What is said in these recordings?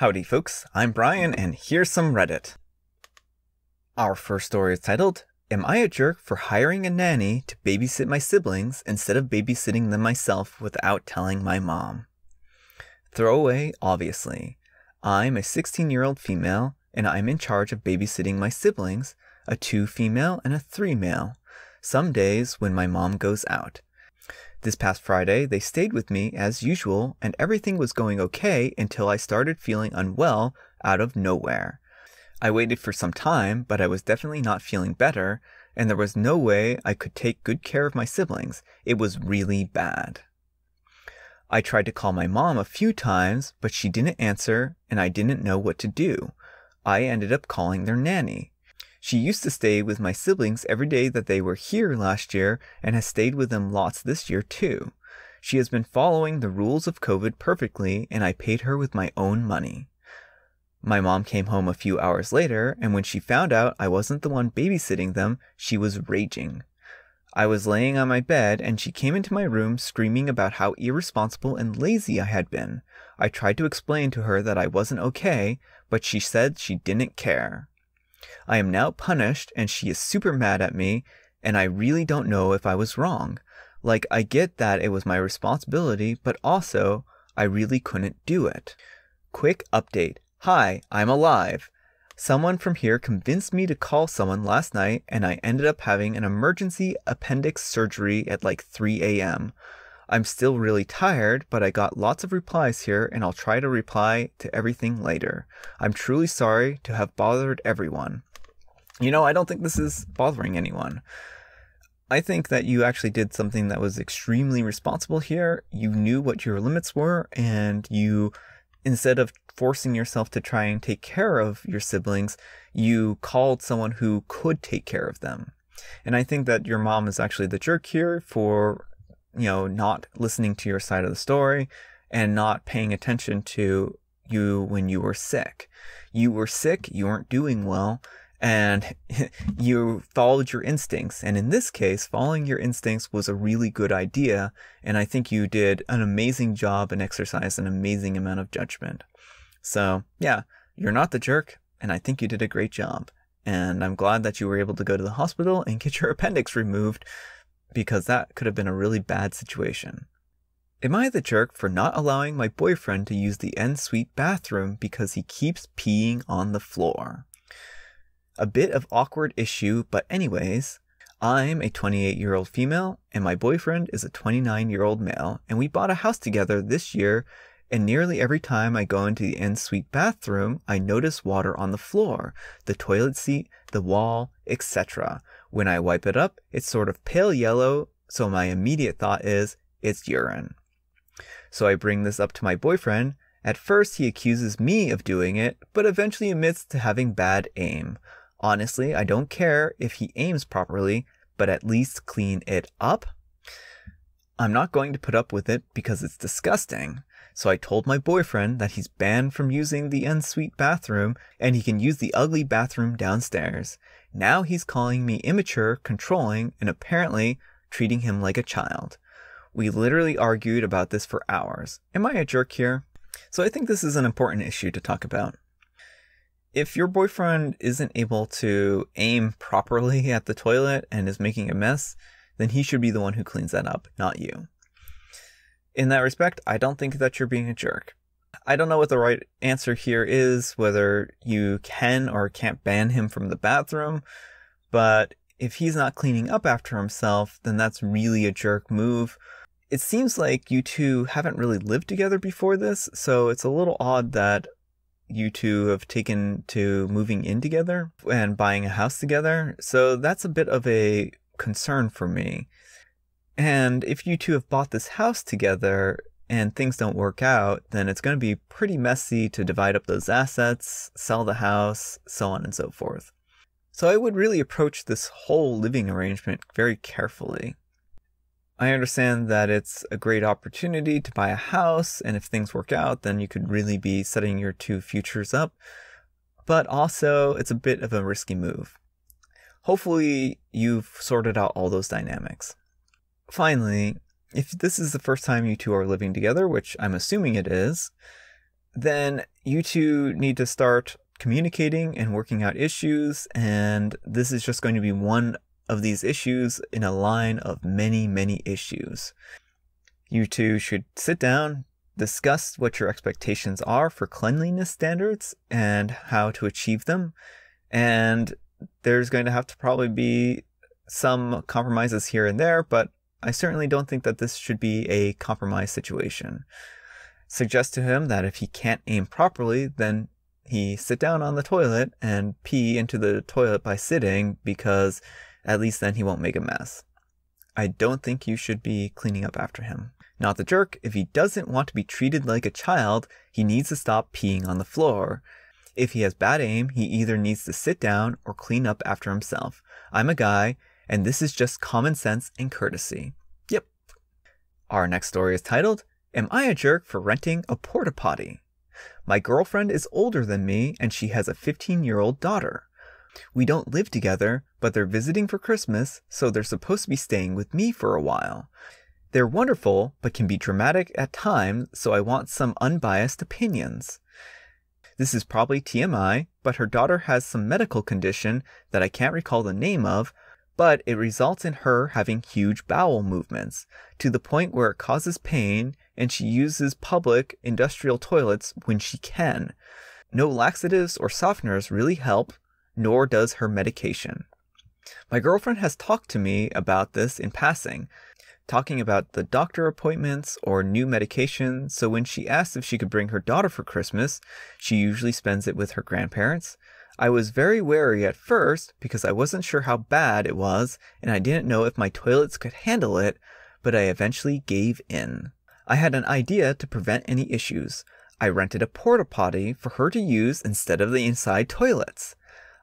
Howdy, folks. I'm Brian, and here's some Reddit. Our first story is titled, Am I a Jerk for Hiring a Nanny to Babysit My Siblings Instead of Babysitting Them Myself Without Telling My Mom? Throwaway, obviously. I'm a 16 year old female, and I'm in charge of babysitting my siblings, a two female and a three male, some days when my mom goes out. This past Friday, they stayed with me as usual, and everything was going okay until I started feeling unwell out of nowhere. I waited for some time, but I was definitely not feeling better, and there was no way I could take good care of my siblings. It was really bad. I tried to call my mom a few times, but she didn't answer, and I didn't know what to do. I ended up calling their nanny. She used to stay with my siblings every day that they were here last year and has stayed with them lots this year too. She has been following the rules of COVID perfectly and I paid her with my own money. My mom came home a few hours later and when she found out I wasn't the one babysitting them, she was raging. I was laying on my bed and she came into my room screaming about how irresponsible and lazy I had been. I tried to explain to her that I wasn't okay, but she said she didn't care. I am now punished, and she is super mad at me, and I really don't know if I was wrong. Like, I get that it was my responsibility, but also, I really couldn't do it. Quick update Hi, I'm alive. Someone from here convinced me to call someone last night, and I ended up having an emergency appendix surgery at like 3 a.m. I'm still really tired, but I got lots of replies here and I'll try to reply to everything later. I'm truly sorry to have bothered everyone. You know, I don't think this is bothering anyone. I think that you actually did something that was extremely responsible here. You knew what your limits were and you instead of forcing yourself to try and take care of your siblings, you called someone who could take care of them. And I think that your mom is actually the jerk here for you know, not listening to your side of the story and not paying attention to you when you were sick. You were sick, you weren't doing well, and you followed your instincts. And in this case, following your instincts was a really good idea. And I think you did an amazing job and exercised an amazing amount of judgment. So, yeah, you're not the jerk, and I think you did a great job. And I'm glad that you were able to go to the hospital and get your appendix removed because that could have been a really bad situation. Am I the jerk for not allowing my boyfriend to use the en suite bathroom because he keeps peeing on the floor? A bit of awkward issue, but anyways, I'm a 28 year old female and my boyfriend is a 29 year old male, and we bought a house together this year. And nearly every time I go into the en suite bathroom, I notice water on the floor, the toilet seat, the wall, etc. When I wipe it up, it's sort of pale yellow, so my immediate thought is, it's urine. So I bring this up to my boyfriend. At first, he accuses me of doing it, but eventually admits to having bad aim. Honestly, I don't care if he aims properly, but at least clean it up. I'm not going to put up with it because it's disgusting. So I told my boyfriend that he's banned from using the ensuite bathroom and he can use the ugly bathroom downstairs. Now he's calling me immature, controlling, and apparently treating him like a child. We literally argued about this for hours. Am I a jerk here? So I think this is an important issue to talk about. If your boyfriend isn't able to aim properly at the toilet and is making a mess, then he should be the one who cleans that up, not you. In that respect, I don't think that you're being a jerk. I don't know what the right answer here is, whether you can or can't ban him from the bathroom, but if he's not cleaning up after himself, then that's really a jerk move. It seems like you two haven't really lived together before this, so it's a little odd that you two have taken to moving in together and buying a house together, so that's a bit of a concern for me. And if you two have bought this house together, and things don't work out, then it's going to be pretty messy to divide up those assets, sell the house, so on and so forth. So I would really approach this whole living arrangement very carefully. I understand that it's a great opportunity to buy a house, and if things work out, then you could really be setting your two futures up, but also it's a bit of a risky move. Hopefully, you've sorted out all those dynamics. Finally, if this is the first time you two are living together, which I'm assuming it is, then you two need to start communicating and working out issues, and this is just going to be one of these issues in a line of many, many issues. You two should sit down, discuss what your expectations are for cleanliness standards and how to achieve them, and there's going to have to probably be some compromises here and there, but I certainly don't think that this should be a compromise situation. Suggest to him that if he can't aim properly, then he sit down on the toilet and pee into the toilet by sitting because at least then he won't make a mess. I don't think you should be cleaning up after him. Not the jerk, if he doesn't want to be treated like a child, he needs to stop peeing on the floor. If he has bad aim, he either needs to sit down or clean up after himself. I'm a guy, and this is just common sense and courtesy. Yep. Our next story is titled, Am I a Jerk for Renting a Porta Potty? My girlfriend is older than me and she has a 15 year old daughter. We don't live together, but they're visiting for Christmas, so they're supposed to be staying with me for a while. They're wonderful, but can be dramatic at times, so I want some unbiased opinions. This is probably TMI, but her daughter has some medical condition that I can't recall the name of, but it results in her having huge bowel movements to the point where it causes pain and she uses public industrial toilets when she can. No laxatives or softeners really help, nor does her medication. My girlfriend has talked to me about this in passing, talking about the doctor appointments or new medication. So when she asks if she could bring her daughter for Christmas, she usually spends it with her grandparents. I was very wary at first because I wasn't sure how bad it was and I didn't know if my toilets could handle it, but I eventually gave in. I had an idea to prevent any issues. I rented a porta potty for her to use instead of the inside toilets.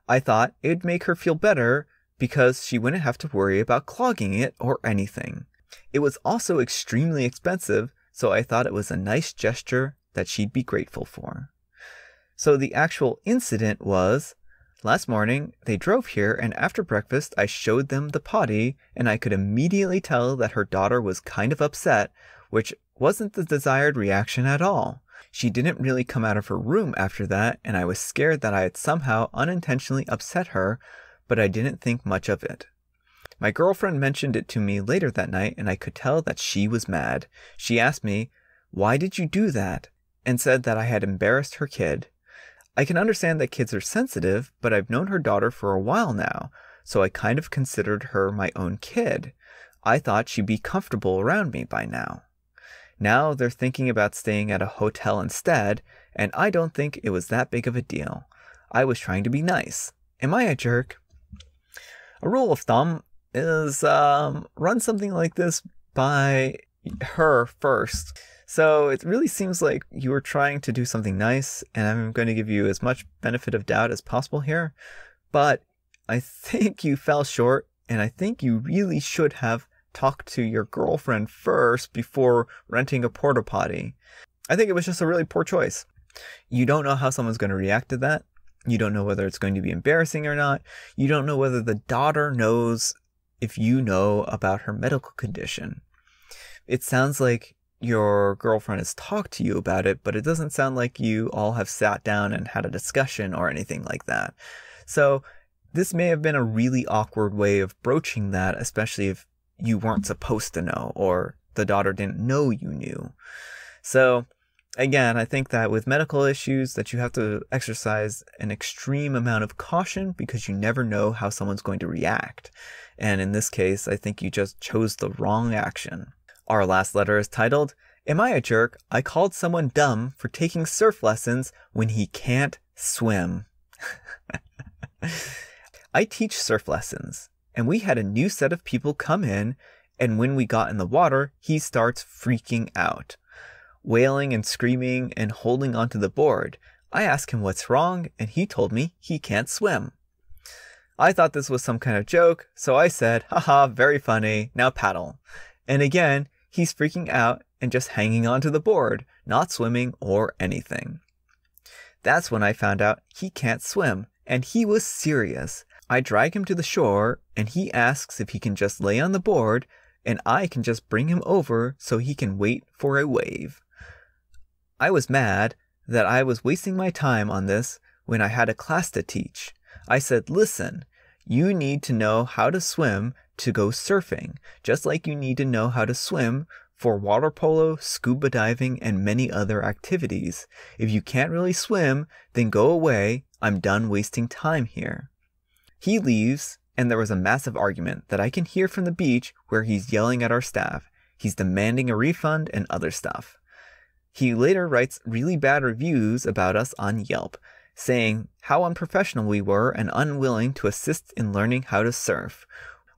I thought it would make her feel better because she wouldn't have to worry about clogging it or anything. It was also extremely expensive, so I thought it was a nice gesture that she'd be grateful for. So the actual incident was last morning they drove here, and after breakfast I showed them the potty, and I could immediately tell that her daughter was kind of upset, which wasn't the desired reaction at all. She didn't really come out of her room after that, and I was scared that I had somehow unintentionally upset her, but I didn't think much of it. My girlfriend mentioned it to me later that night, and I could tell that she was mad. She asked me, Why did you do that? and said that I had embarrassed her kid. I can understand that kids are sensitive, but I've known her daughter for a while now, so I kind of considered her my own kid. I thought she'd be comfortable around me by now. Now they're thinking about staying at a hotel instead, and I don't think it was that big of a deal. I was trying to be nice. Am I a jerk? A rule of thumb is um, run something like this by her first. So it really seems like you were trying to do something nice, and I'm going to give you as much benefit of doubt as possible here. But I think you fell short, and I think you really should have talked to your girlfriend first before renting a porta potty. I think it was just a really poor choice. You don't know how someone's going to react to that. You don't know whether it's going to be embarrassing or not. You don't know whether the daughter knows if you know about her medical condition. It sounds like your girlfriend has talked to you about it, but it doesn't sound like you all have sat down and had a discussion or anything like that. So this may have been a really awkward way of broaching that, especially if you weren't supposed to know or the daughter didn't know you knew. So again, I think that with medical issues that you have to exercise an extreme amount of caution because you never know how someone's going to react. And in this case, I think you just chose the wrong action. Our last letter is titled, Am I a jerk? I called someone dumb for taking surf lessons when he can't swim. I teach surf lessons, and we had a new set of people come in, and when we got in the water, he starts freaking out, wailing and screaming and holding onto the board. I ask him what's wrong, and he told me he can't swim. I thought this was some kind of joke, so I said, haha, very funny, now paddle. And again, he's freaking out and just hanging onto the board, not swimming or anything. That's when I found out he can't swim, and he was serious. I drag him to the shore, and he asks if he can just lay on the board, and I can just bring him over so he can wait for a wave. I was mad that I was wasting my time on this when I had a class to teach. I said, Listen, you need to know how to swim to go surfing, just like you need to know how to swim for water polo, scuba diving, and many other activities. If you can't really swim, then go away. I'm done wasting time here. He leaves, and there was a massive argument that I can hear from the beach where he's yelling at our staff. He's demanding a refund and other stuff. He later writes really bad reviews about us on Yelp, saying how unprofessional we were and unwilling to assist in learning how to surf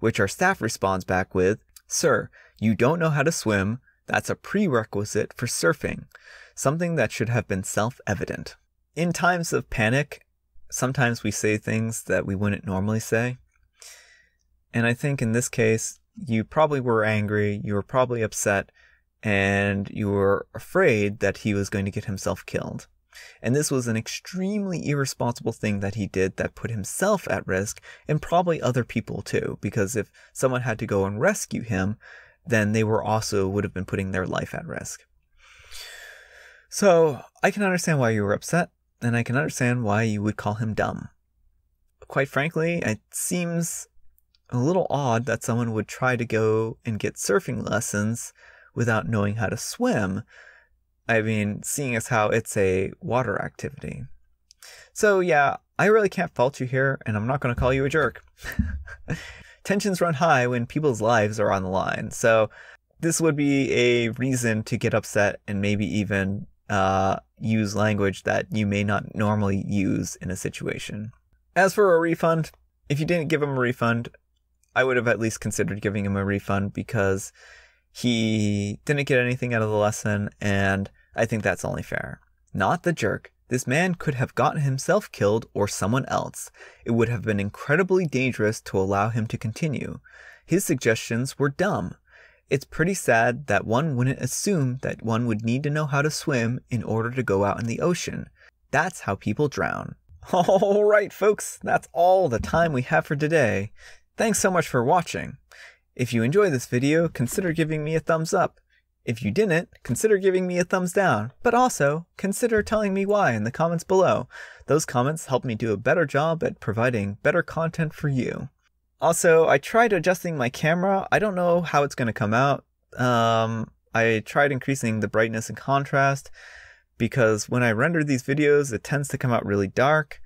which our staff responds back with, Sir, you don't know how to swim. That's a prerequisite for surfing, something that should have been self evident. In times of panic, sometimes we say things that we wouldn't normally say. And I think in this case, you probably were angry, you were probably upset, and you were afraid that he was going to get himself killed. And this was an extremely irresponsible thing that he did that put himself at risk and probably other people too, because if someone had to go and rescue him, then they were also would have been putting their life at risk. So I can understand why you were upset, and I can understand why you would call him dumb. Quite frankly, it seems a little odd that someone would try to go and get surfing lessons without knowing how to swim I mean, seeing as how it's a water activity. So, yeah, I really can't fault you here, and I'm not going to call you a jerk. Tensions run high when people's lives are on the line, so this would be a reason to get upset and maybe even uh, use language that you may not normally use in a situation. As for a refund, if you didn't give him a refund, I would have at least considered giving him a refund because he didn't get anything out of the lesson and I think that's only fair. Not the jerk. This man could have gotten himself killed or someone else. It would have been incredibly dangerous to allow him to continue. His suggestions were dumb. It's pretty sad that one wouldn't assume that one would need to know how to swim in order to go out in the ocean. That's how people drown. Alright, folks, that's all the time we have for today. Thanks so much for watching. If you enjoyed this video, consider giving me a thumbs up if you didn't, consider giving me a thumbs down, but also consider telling me why in the comments below. Those comments help me do a better job at providing better content for you. Also, I tried adjusting my camera. I don't know how it's going to come out. Um, I tried increasing the brightness and contrast because when I render these videos, it tends to come out really dark.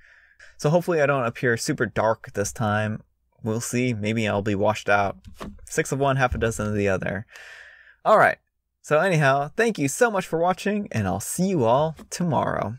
So hopefully I don't appear super dark this time. We'll see. Maybe I'll be washed out. Six of one, half a dozen of the other. All right. So anyhow, thank you so much for watching, and I'll see you all tomorrow.